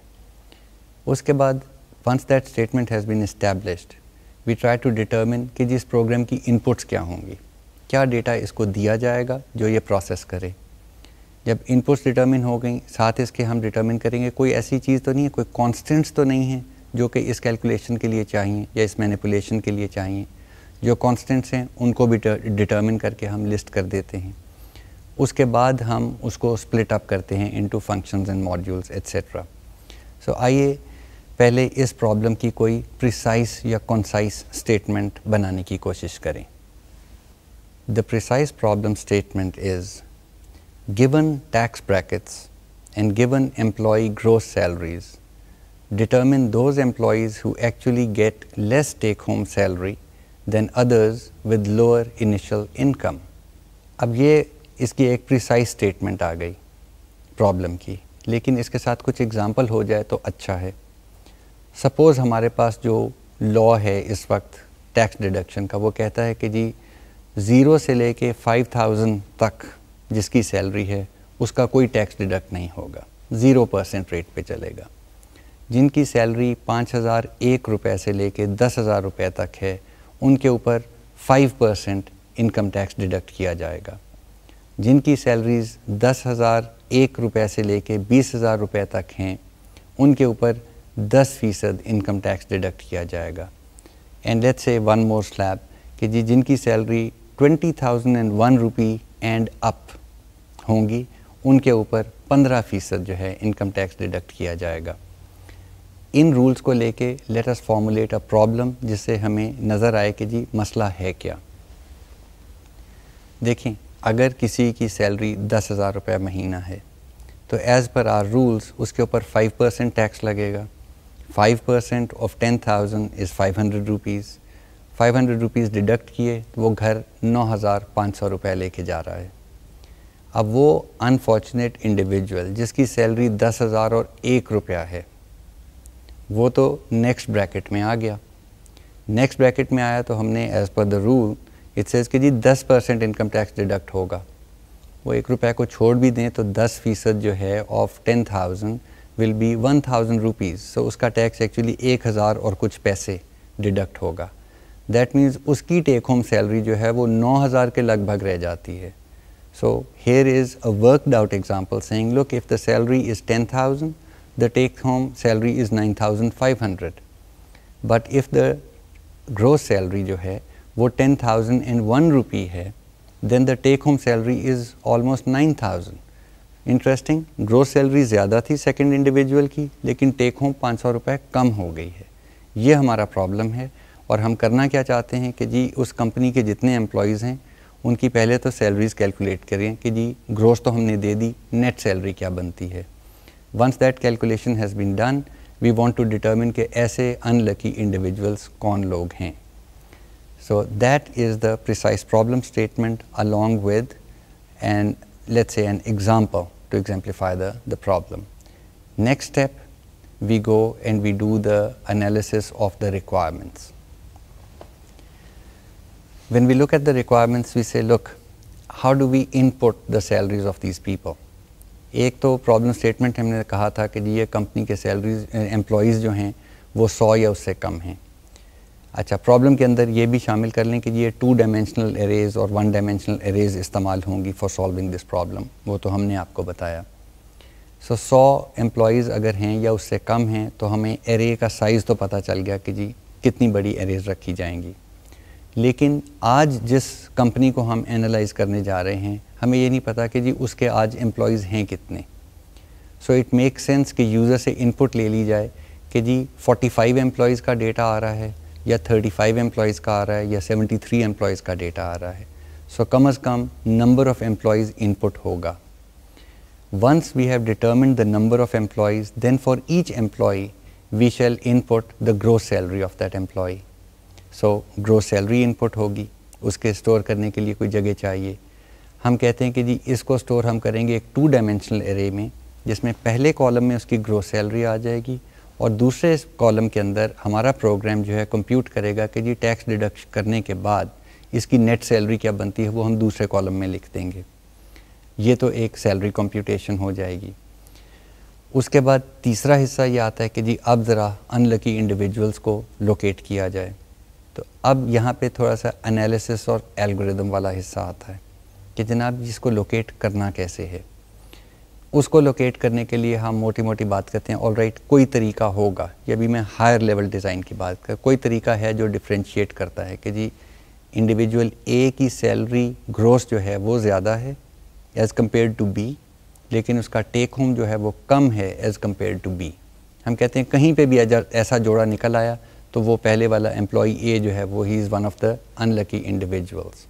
उसके बाद once that statement has been established we try to determine कि जिस प्रोग्राम की इनपुट्स क्या होंगी क्या डेटा इसको दिया जाएगा जो ये प्रोसेस करे जब इनपुट्स डिटर्मिन हो गई साथ इसके हम डिटर्मिन करेंगे कोई ऐसी चीज़ तो नहीं है कोई कॉन्स्टेंट्स तो नहीं है जो कि इस कैलकुलेशन के लिए चाहिए या इस मैनिपुलेशन के लिए चाहिए जो कॉन्स्टेंट्स हैं उनको भी डिटर्मिन करके हम लिस्ट कर देते हैं उसके बाद हम उसको स्प्लिट अप करते हैं into functions and modules etcetera so आइए पहले इस प्रॉब्लम की कोई प्रिसाइस या कॉन्साइस स्टेटमेंट बनाने की कोशिश करें the precise problem statement is given tax brackets and given employee gross salaries determine those employees who actually get less take home salary than others with lower initial income अब ये इसकी एक precise statement आ गई problem की लेकिन इसके साथ कुछ एग्जाम्पल हो जाए तो अच्छा है सपोज़ हमारे पास जो लॉ है इस वक्त टैक्स डिडक्शन का वो कहता है कि जी ज़ीरो से ले कर फाइव थाउजेंड तक जिसकी सैलरी है उसका कोई टैक्स डिडक्ट नहीं होगा ज़ीरो परसेंट रेट पे चलेगा जिनकी सैलरी पाँच हज़ार एक रुपये से ले कर दस हज़ार रुपये तक है उनके ऊपर five percent income tax deduct किया जाएगा जिनकी सैलरीज़ दस हज़ार एक रुपये से ले कर बीस हज़ार रुपये तक हैं उनके ऊपर दस फ़ीसद इनकम टैक्स डिडक्ट किया जाएगा and let's say one more slab कि जी जिनकी salary twenty thousand and one rupee and up होंगी उनके ऊपर पंद्रह फ़ीसद जो है इनकम टैक्स डिडक्ट किया जाएगा इन रूल्स को लेके let us formulate a problem जिससे हमें नज़र आए कि जी मसला है क्या देखें अगर किसी की सैलरी दस हज़ार रुपये महीना है तो एज़ पर आर रूल्स उसके ऊपर फाइव परसेंट टैक्स लगेगा five percent of ten thousand is five hundred rupees five hundred rupees deduct किए तो वो घर नौ हज़ार पाँच सौ रुपए लेके जा रहा है अब वो अनफॉर्चुनेट इंडिविजुअल जिसकी सैलरी दस हज़ार और एक रुपया है वो तो नेक्स्ट ब्रैकेट में आ गया नेक्स्ट ब्रैकेट में आया तो हमने as per the rule it says कि जी दस परसेंट इनकम टैक्स डिडक्ट होगा वो एक रुपये को छोड़ भी दें तो दस फीसद जो है of ten thousand will be one thousand rupees so उसका टैक्स एक्चुअली एक हज़ार और कुछ पैसे डिडक्ट होगा दैट मीन्स उसकी टेक होम सैलरी जो है वो नौ हज़ार के लगभग रह जाती है so here is a worked out example saying look if the salary is ten thousand the take home salary is nine thousand five hundred but if the gross salary जो है वो ten thousand and one rupee है the take home salary is almost nine thousand interesting gross salary ज़्यादा थी second individual की लेकिन take home पाँच सौ रुपये कम हो गई है ये हमारा प्रॉब्लम है और हम करना क्या चाहते हैं कि जी उस कंपनी के जितने एम्प्लॉयज़ हैं उनकी पहले तो सैलरीज कैलकुलेट करें कि जी ग्रोथ तो हमने दे दी नेट सैलरी क्या बनती है once that calculation has been done we want to determine के ऐसे अनलकी इंडिविजुअल्स कौन लोग हैं so that is the precise problem statement along with and let's an example to exemplify the, the problem. Next step, we go and we do the analysis of the requirements. When we look at the requirements, we say, look, how do we input the salaries of these people? एक तो problem statement हमने कहा था कि ये company के salaries employees जो हैं वो सौ या उससे कम हैं अच्छा प्रॉब्लम के अंदर ये भी शामिल कर लें कि ये टू डायमेंशनल एरेज़ और वन डायमेंशनल एरेज़ इस्तेमाल होंगी फॉर सॉल्विंग दिस प्रॉब्लम वो तो हमने आपको बताया सो सौ एम्प्लॉज़ अगर हैं या उससे कम हैं तो हमें एरे का साइज़ तो पता चल गया कि जी कितनी बड़ी एरेज़ रखी जाएंगी लेकिन आज जिस कंपनी को हम एनालाइज करने जा रहे हैं हमें ये नहीं पता कि जी उसके आज एम्प्लॉयज़ हैं कितने सो इट मेक सेंस कि यूज़र से इनपुट ले ली जाए कि जी 45 फाइव एम्प्लॉयज़ का डेटा आ रहा है या 35 एम्प्लॉयज़ का आ रहा है या 73 एम्प्लॉयज़ का डेटा आ रहा है सो कम अज़ कम नंबर ऑफ़ एम्प्लॉयज़ इनपुट होगा once we have determine the number of employees then for each employee we shall input the gross salary of that employee so gross salary input होगी उसके store करने के लिए कोई जगह चाहिए हम कहते हैं कि जी इसको स्टोर हम करेंगे एक टू डायमेंशनल एरे में जिसमें पहले कॉलम में उसकी ग्रोथ सैलरी आ जाएगी और दूसरे कॉलम के अंदर हमारा प्रोग्राम जो है कंप्यूट करेगा कि जी टैक्स डिडक्श करने के बाद इसकी नेट सैलरी क्या बनती है वो हम दूसरे कॉलम में लिख देंगे ये तो एक सैलरी कंप्यूटेशन हो जाएगी उसके बाद तीसरा हिस्सा ये आता है कि जी अब ज़रा अनलकी इंडिविजुअल्स को लोकेट किया जाए तो अब यहाँ पे थोड़ा सा एनालिसिस और एल्गोरिदम वाला हिस्सा आता है कि जनाब इसको लोकेट करना कैसे है उसको लोकेट करने के लिए हम मोटी मोटी बात करते हैं ऑल राइट कोई तरीका होगा ये अभी मैं हायर लेवल डिज़ाइन की बात कर कोई तरीका है जो डिफ्रेंशिएट करता है कि जी इंडिविजुअल ए की सैलरी ग्रोस जो है वो ज़्यादा है एज़ कम्पेयर टू बी लेकिन उसका टेक होम जो है वो कम है एज़ कम्पेयर टू बी हम कहते हैं कहीं पे भी ऐसा जोड़ा निकल आया तो वो पहले वाला एम्प्लॉई ए जो है वो he is one of the unlucky individuals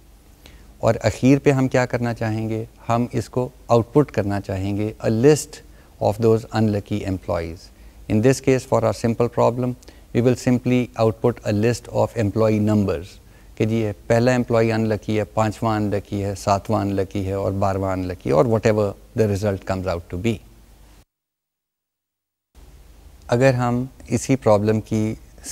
और अखीर पे हम क्या करना चाहेंगे हम इसको आउटपुट करना चाहेंगे a list of those unlucky employees in this case for our simple problem we will simply output a list of employee numbers कि जी ये पहला एम्प्लॉई अनलकी है पाँचवा अनलकी है सातवा अनलकी है और बारहवा अनलकी और whatever the result comes out to be अगर हम इसी प्रॉब्लम की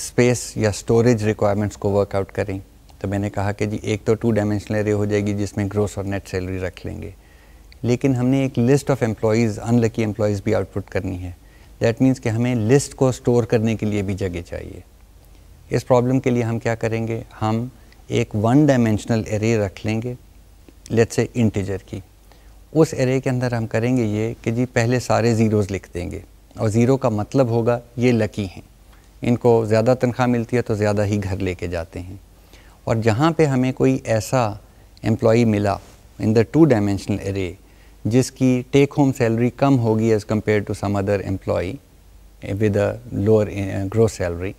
स्पेस या स्टोरेज रिक्वायरमेंट्स को वर्कआउट करें तो मैंने कहा कि जी एक तो टू डायमेंशनल रे हो जाएगी जिसमें ग्रोस और नेट सैलरी रख लेंगे लेकिन हमने एक list of employees unlucky employees भी आउटपुट करनी है दैट मीन्स कि हमें लिस्ट को स्टोर करने के लिए भी जगह चाहिए इस प्रॉब्लम के लिए हम क्या करेंगे हम एक वन डायमेंशनल एरे रख लेंगे लेट से इंटीजर की उस एरे के अंदर हम करेंगे ये कि जी पहले सारे ज़ीरोज़ लिख देंगे और ज़ीरो का मतलब होगा ये लकी हैं इनको ज़्यादा तनख्वाह मिलती है तो ज़्यादा ही घर लेके जाते हैं और जहाँ पे हमें कोई ऐसा एम्प्लॉ मिला in the two dimensional array जिसकी टेक होम सैलरी कम होगी as compare to some other employee with a lower gross salary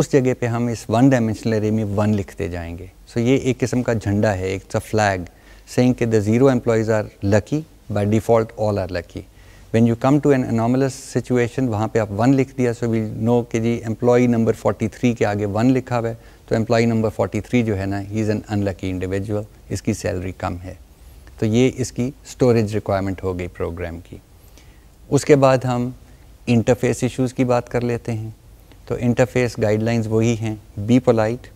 उस जगह पे हम इस वन डायमेंशनल एरे में वन लिखते जाएंगे सो so ये एक किस्म का झंडा है अ फ्लैग सेइंग कि the zero employees are lucky by default all are lucky when you come to an anomalous situation वहाँ पे आप वन लिख दिया सो वी नो कि जी एम्प्लॉय नंबर 43 के आगे वन लिखा हुआ है तो एम्प्लॉई नंबर 43 जो है ना he is an unlucky individual इसकी सैलरी कम है तो ये इसकी स्टोरेज रिक्वायरमेंट हो गई प्रोग्राम की उसके बाद हम इंटरफेस इश्यूज़ की बात कर लेते हैं तो इंटरफेस गाइडलाइंस वही हैं be polite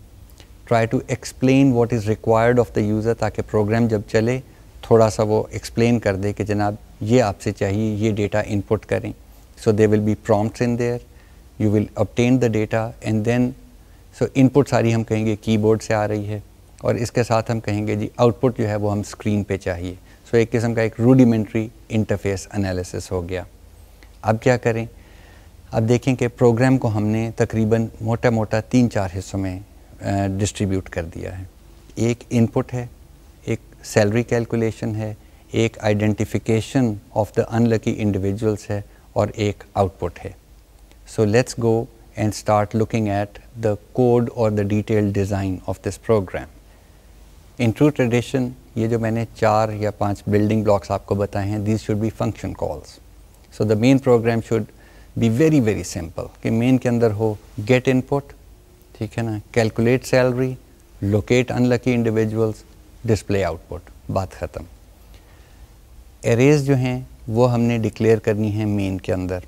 try to explain what is required of the user ताकि प्रोग्राम जब चले थोड़ा सा वो एक्सप्लेन कर दे कि जनाब ये आपसे चाहिए ये डेटा इनपुट करें so they will be prompts in there you will obtain the data and then so so, input सारी हम कहेंगे कीबोर्ड से आ रही है और इसके साथ हम कहेंगे जी आउटपुट जो है वो हम स्क्रीन पे चाहिए सो so, एक किस्म का एक रूडिमेंट्री इंटरफेस एनालिसिस हो गया अब क्या करें अब देखें कि प्रोग्राम को हमने तकरीबन मोटा मोटा तीन चार हिस्सों में डिस्ट्रीब्यूट कर दिया है एक इनपुट है एक सैलरी कैलकुलेशन है एक identification of the unlucky individuals है और एक आउटपुट है so let's go and start looking at the code or the detailed design of this program. In true tradition, ये जो मैंने चार या पांच building blocks आपको बताए हैं these should be function calls. So the main program should be very very simple कि main के अंदर हो get input, ठीक है ना calculate salary, locate unlucky individuals, display output, बात ख़त्म. एरेज जो हैं वो हमने डिक्लेयर करनी है मेन के अंदर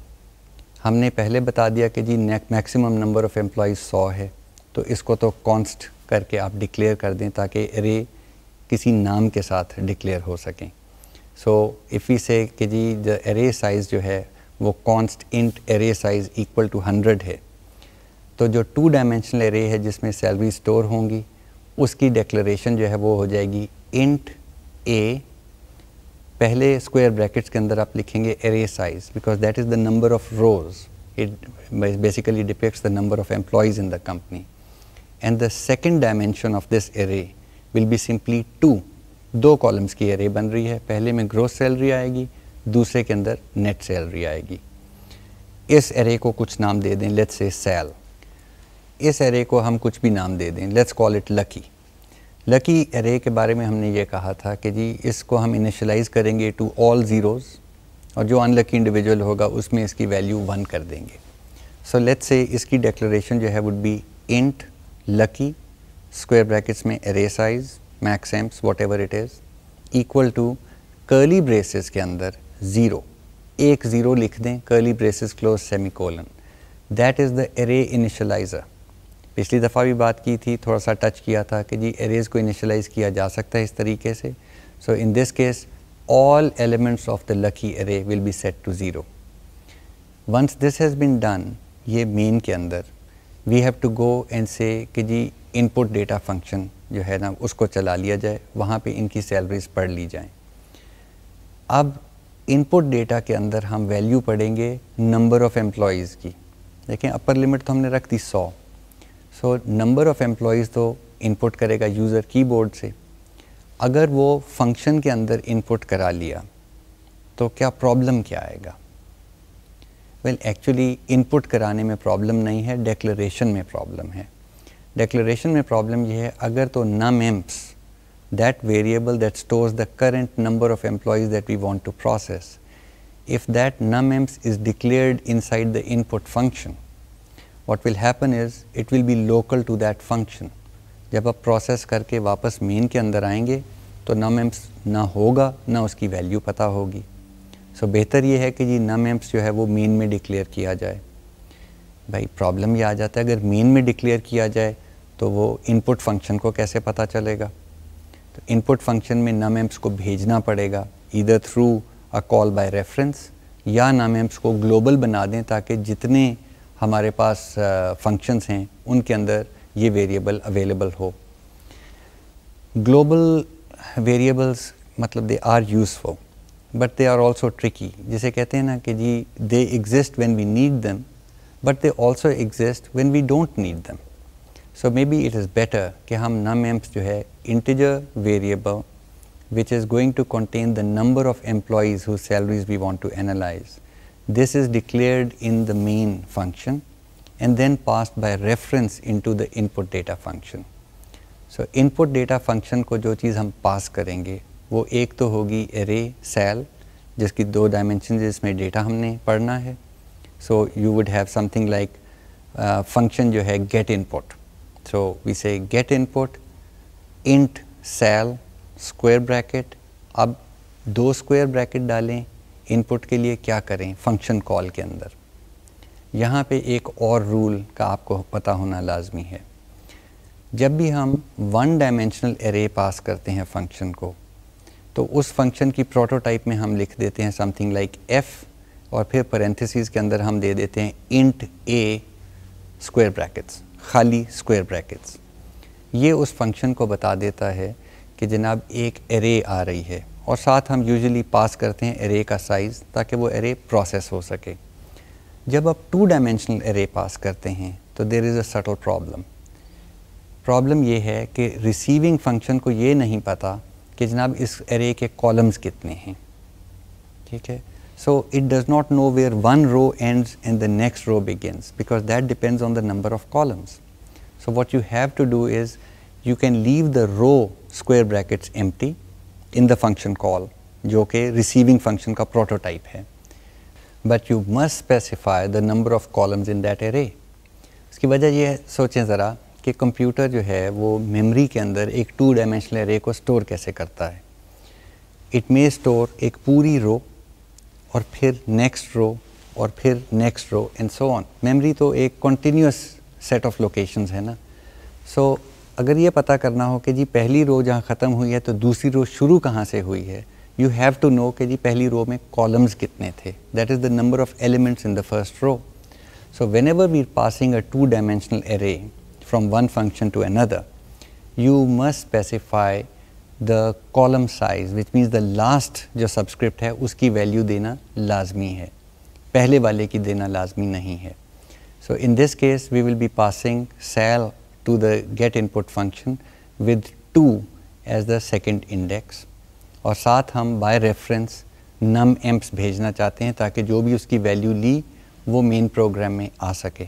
हमने पहले बता दिया कि जी मैक्सिमम नंबर ऑफ़ एम्प्लॉज सौ है तो इसको तो कॉन्स्ट करके आप डिक्लेयर कर दें ताकि रे किसी नाम के साथ डिक्लेयर हो सकें सो इफ़ी से कि जी द एरे साइज़ जो है वो const int array size equal to hundred है तो जो टू डायमेंशनल एरे है जिसमें सैलरी स्टोर होंगी उसकी डिक्लेरेशन जो है वो हो जाएगी इंट ए पहले स्क्वायर ब्रैकेट्स के अंदर आप लिखेंगे array size because that is the number of rows it basically depicts the number of employees in the company and the second dimension of this array will be simply two दो columns की array बन रही है पहले में growth salary आएगी दूसरे के अंदर नेट सैलरी आएगी इस एरे को कुछ नाम दे दें लेट्स से सैल इस एरे को हम कुछ भी नाम दे दें let's call it lucky lucky array के बारे में हमने ये कहा था कि जी इसको हम इनिशलाइज करेंगे टू ऑल ज़ीरोज़ और जो अनलकी इंडिविजुअल होगा उसमें इसकी वैल्यू वन कर देंगे सो लेट्स से इसकी डेक्लरेशन जो है would be int lucky square brackets में array size max emps whatever it is equal to curly braces के अंदर ज़ीरो एक ज़ीरो लिख दें curly braces close semicolon that is the array initializer पिछली दफ़ा भी बात की थी थोड़ा सा टच किया था कि जी एरेज़ को इनिशलाइज़ किया जा सकता है इस तरीके से so in this case all elements of the lucky array will be set to zero once this has been done ये मेन के अंदर we have to go and say कि जी इनपुट डेटा फंक्शन जो है ना उसको चला लिया जाए वहाँ पर इनकी सैलरीज पढ़ ली जाएं अब इनपुट डेटा के अंदर हम वैल्यू पढ़ेंगे नंबर ऑफ़ एम्प्लॉयज़ की देखें अपर लिमिट तो हमने रख दी सौ सो नंबर ऑफ़ एम्प्लॉयज़ तो इनपुट करेगा यूज़र कीबोर्ड से अगर वो फंक्शन के अंदर इनपुट करा लिया तो क्या प्रॉब्लम क्या आएगा वेल एक्चुअली इनपुट कराने में प्रॉब्लम नहीं है डेक्लरेशन में प्रॉब्लम है डेक्लरेशन में प्रॉब्लम यह है अगर तो num emps that stores the current number of employees that we want to process if that num emps is declared inside the input function what will happen is it will be local to that function. जब आप process करके वापस main के अंदर आएंगे तो num amps ना होगा ना उसकी वैल्यू पता होगी सो so, बेहतर ये है कि जी नम एम्प्स जो है वो मेन में डिक्लेयर किया जाए भाई प्रॉब्लम ये आ जाता है अगर मेन में डिक्लेयर किया जाए तो वो इनपुट फंक्शन को कैसे पता चलेगा तो इनपुट फंक्शन में नम एम्प्स को भेजना पड़ेगा इधर through a call by reference या नम एम्प्स को ग्लोबल बना दें ताकि जितने हमारे पास फंक्शंस हैं उनके अंदर ये वेरिएबल अवेलेबल हो ग्लोबल वेरिएबल्स मतलब they are useful but they are also tricky जिसे कहते हैं ना कि जी they exist when we need them but they also exist when we don't need them so maybe it is better कि हम num emps जो है integer variable which is going to contain the number of employees who salaries we want to analyze This is declared in the main function and then passed by reference into the input data function. So, input data function ko jo cheez hum pass karenge, wo ek to hogi array cell, jiski do dimensions jisme data humne padhna hai. So, you would have something like uh, function jo hai get input. So, we say get input int cell square bracket, ab do square bracket dalein, input के लिए क्या करें function call के अंदर यहाँ पे एक और रूल का आपको पता होना लाजमी है जब भी हम वन डायमेंशनल एरे पास करते हैं फंक्शन को तो उस फंक्शन की प्रोटोटाइप में हम लिख देते हैं समथिंग लाइक एफ़ और फिर परेंथेसिस के अंदर हम दे देते हैं इंट ए स्क्वायर ब्रैकेट्स खाली स्क्वायर ब्रैकेट्स ये उस फंक्शन को बता देता है कि जनाब एक एरे आ रही है और साथ हम यूजुअली पास करते हैं एरे का साइज़ ताकि वो एरे प्रोसेस हो सके जब आप टू डायमेंशनल एरे पास करते हैं तो there is a subtle problem problem ये है कि रिसीविंग फंक्शन को ये नहीं पता कि जनाब इस एरे के कॉलम्स कितने हैं ठीक है so it does not know where one row ends and the next row begins because that depends on the number of columns so what you have to do is you can leave the row square brackets empty in the function call जो कि receiving function का prototype है but you must specify the number of columns in that array उसकी वजह यह सोचें ज़रा कि कंप्यूटर जो है वो मेमोरी के अंदर एक टू डायमेंशनल एरे को स्टोर कैसे करता है इट मे स्टोर एक पूरी रो और फिर नेक्स्ट रो और फिर next row and so on memory तो एक कॉन्टीन्यूस सेट ऑफ लोकेशंस है ना सो so, अगर ये पता करना हो कि जी पहली रो जहाँ ख़त्म हुई है तो दूसरी रो शुरू कहाँ से हुई है यू हैव टू नो कि जी पहली रो में कॉलम्स कितने थे that is the number of elements in the first row so whenever we passing a two dimensional array from one function to another you must specify the column size which means the last जो subscript है उसकी value देना लाजमी है पहले वाले की देना लाजमी नहीं है so in this case we will be passing sal to the get input function with 2 as the second index और साथ हम by reference num एम्प्स भेजना चाहते हैं ताकि जो भी उसकी वैल्यू ली वो मेन प्रोग्राम में आ सके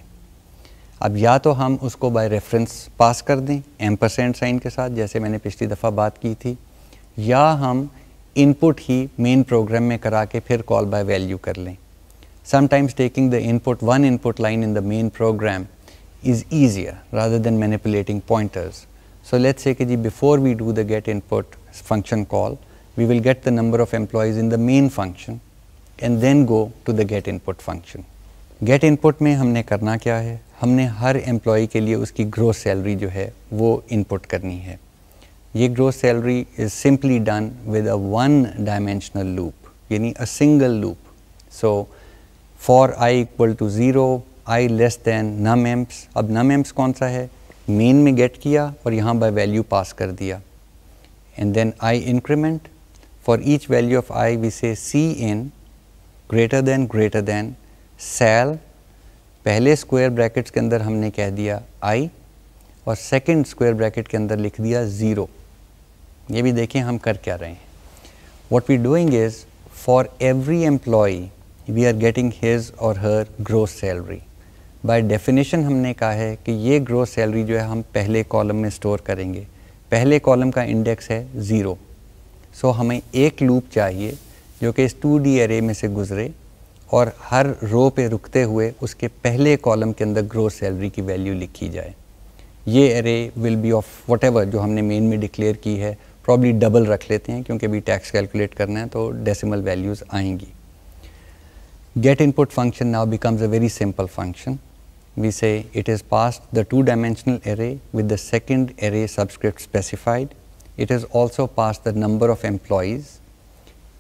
अब या तो हम उसको बाय रेफरेंस पास कर दें एम परसेंट साइन के साथ जैसे मैंने पिछली दफ़ा बात की थी या हम इनपुट ही मेन प्रोग्राम में करा के फिर कॉल बाय वैल्यू कर लें sometimes taking the input one input line in the main program is easier rather than manipulating pointers. So let's say ki before we do the get input function call, we will get the number of employees in the main function and then go to the get input function. Get input mein humne karna kya hai? Humne har employee ke liye uski gross salary jo hai, wo input karni hai. Ye gross salary is simply done with a one dimensional loop, yani a single loop. So for i equal to zero, i less than num emps अब num amps कौन सा है main में gate किया और यहाँ by value pass कर दिया and then i increment for each value of i we say cin greater than greater than sal पहले स्क्वायर ब्रैकेट्स के अंदर हमने कह दिया आई और सेकंड स्क्वायर ब्रैकेट के अंदर लिख दिया ज़ीरो ये भी देखें हम कर क्या रहे हैं what we doing is for every employee we are getting his or her gross salary by definition हमने कहा है कि ये ग्रोथ सैलरी जो है हम पहले कॉलम में स्टोर करेंगे पहले कॉलम का इंडेक्स है ज़ीरो सो so, हमें एक लूप चाहिए जो कि इस टू डी एरे में से गुजरे और हर रो पे रुकते हुए उसके पहले कॉलम के अंदर ग्रोथ सैलरी की वैल्यू लिखी जाए ये array will be of what जो हमने मेन में डिक्लेयर की है प्रॉब्ली डबल रख लेते हैं क्योंकि अभी टैक्स कैलकुलेट करना है तो डेसिमल वैल्यूज़ आएंगी get input function now becomes a very simple function we say it has passed the two-dimensional array with the second array subscript specified. It has also passed the number of employees.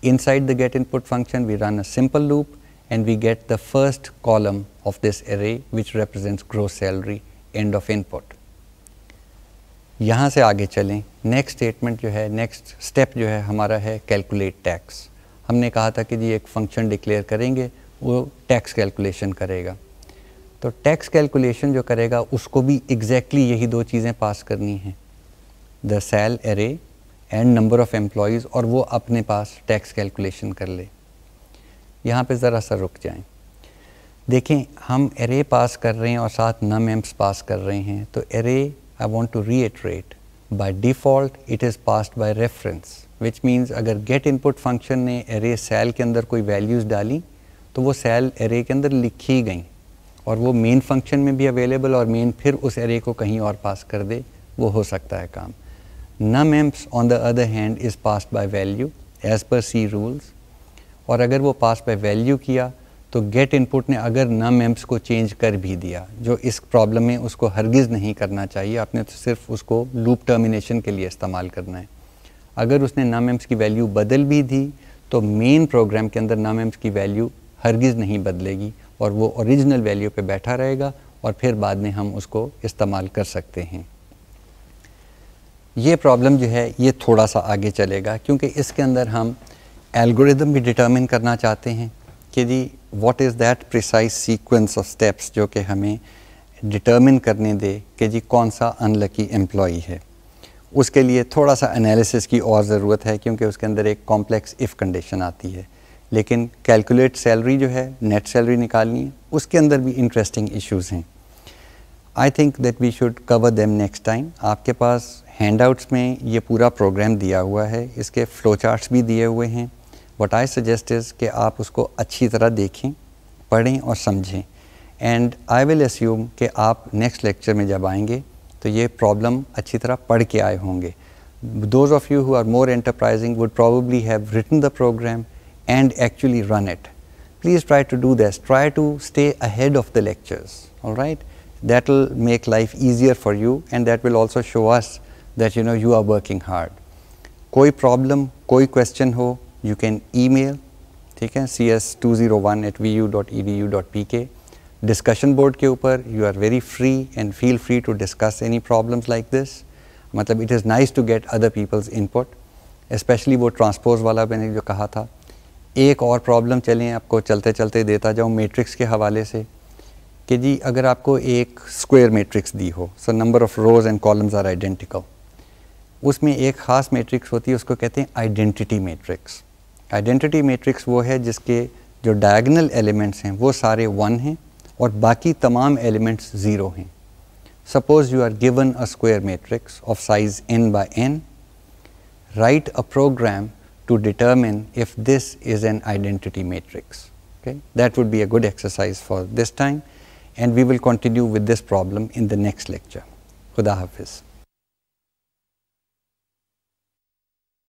Inside the get input function, we run a simple loop and we get the first column of this array which represents gross salary end of input. यहाँ से आगे चलें next statement जो है next step जो है हमारा है कैलकुलेट टैक्स हमने कहा था कि जी एक फंक्शन डिक्लेयर करेंगे वो टैक्स कैलकुलेशन करेगा तो टैक्स कैलकुलेशन जो करेगा उसको भी एग्जैक्टली exactly यही दो चीज़ें पास करनी हैं the sal array and number of employees और वो अपने पास टैक्स कैलकुलेशन कर ले यहाँ पे ज़रा सा रुक जाएं देखें हम एरे पास कर रहे हैं और साथ नम एम्प्स पास कर रहे हैं तो array I want to reiterate by default it is passed by reference which means अगर गेट इनपुट फंक्शन ने एरे सेल के अंदर कोई वैल्यूज़ डाली तो वो सेल एरे के अंदर लिखी गई और वो मेन फंक्शन में भी अवेलेबल और मेन फिर उस एरे को कहीं और पास कर दे वो हो सकता है काम num emps on the other hand is pass by value as per C rules और अगर वो पास बाय वैल्यू किया तो गेट इनपुट ने अगर नम एम्प्स को चेंज कर भी दिया जो इस प्रॉब्लम में उसको हरगिज़ नहीं करना चाहिए आपने तो सिर्फ उसको लूप टर्मिनेशन के लिए इस्तेमाल करना है अगर उसने नम एम्प्स की वैल्यू बदल भी दी तो मेन प्रोग्राम के अंदर नम एम्प्स की वैल्यू हरगिज़ नहीं बदलेगी और वो ओरिजिनल वैल्यू पे बैठा रहेगा और फिर बाद में हम उसको इस्तेमाल कर सकते हैं ये प्रॉब्लम जो है ये थोड़ा सा आगे चलेगा क्योंकि इसके अंदर हम एल्गोरिदम भी डिटर्मिन करना चाहते हैं कि जी what is that precise sequence of steps जो कि हमें डिटर्मिन करने दे कि जी कौन सा अनलकी एम्प्लॉई है उसके लिए थोड़ा सा एनालिसिस की और ज़रूरत है क्योंकि उसके अंदर एक कॉम्प्लेक्स इफ़ कंडीशन आती है लेकिन कैलकुलेट सैलरी जो है नेट सैलरी निकालनी है उसके अंदर भी इंटरेस्टिंग इश्यूज हैं I think that we should cover them next time आपके पास हैंडआउट्स में ये पूरा प्रोग्राम दिया हुआ है इसके फ्लो चार्ट्स भी दिए हुए हैं वट आई सजेस्ट इज़ कि आप उसको अच्छी तरह देखें पढ़ें और समझें एंड आई विल अस्यूम कि आप नेक्स्ट लेक्चर में जब आएंगे तो ये प्रॉब्लम अच्छी तरह पढ़ के आए होंगे those of you who are more enterprising would probably have written the program and actually run it. Please try to do this. Try to stay ahead of the lectures. All right? That will make life easier for you and that will also show us that you know you are working hard. Koi problem, koi question ho, you can email cs201 at vu.edu.pk. Discussion board ke upar, you are very free and feel free to discuss any problems like this. Matlab, it is nice to get other people's input, especially wo transpose wala jo kaha tha. एक और problem चलें आपको चलते चलते देता जाऊँ matrix के हवाले से कि जी अगर आपको एक स्क्वायर मैट्रिक्स दी हो so number of rows and columns are identical उसमें एक ख़ास मैट्रिक्स होती है उसको कहते हैं आइडेंटिटी मैट्रिक्स आइडेंटिटी मैट्रिक्स वो है जिसके जो डायगनल एलिमेंट्स हैं वो सारे वन हैं और बाकी तमाम एलिमेंट्स ज़ीरो हैं suppose you are given a square matrix of size n by n write a program to determine if this is an identity matrix. Okay? That would be a good exercise for this time and we will continue with this problem in the next lecture. Khuda Hafiz.